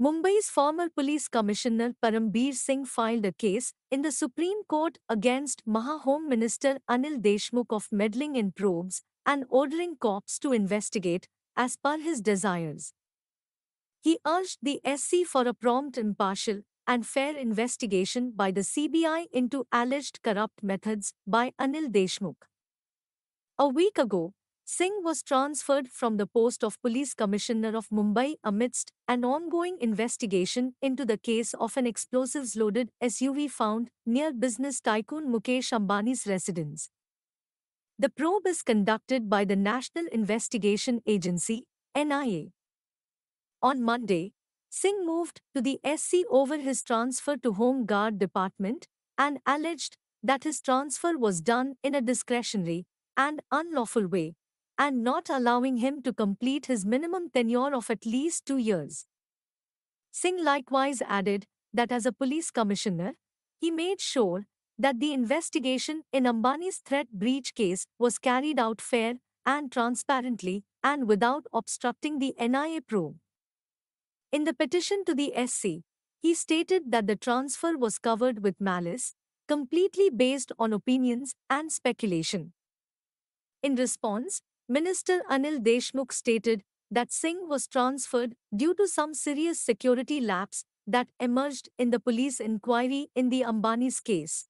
Mumbai's former police commissioner Parambir Singh filed a case in the Supreme Court against Maha Home Minister Anil Deshmukh of meddling in probes and ordering cops to investigate as per his desires. He urged the SC for a prompt, impartial, and fair investigation by the CBI into alleged corrupt methods by Anil Deshmukh. A week ago, Singh was transferred from the post of Police Commissioner of Mumbai amidst an ongoing investigation into the case of an explosives loaded SUV found near business tycoon Mukesh Ambani's residence. The probe is conducted by the National Investigation Agency, NIA. On Monday, Singh moved to the SC over his transfer to Home Guard Department and alleged that his transfer was done in a discretionary and unlawful way and not allowing him to complete his minimum tenure of at least two years. Singh likewise added that as a police commissioner, he made sure that the investigation in Ambani's threat breach case was carried out fair and transparently and without obstructing the NIA probe. In the petition to the SC, he stated that the transfer was covered with malice, completely based on opinions and speculation. In response, Minister Anil Deshmukh stated that Singh was transferred due to some serious security lapse that emerged in the police inquiry in the Ambani's case.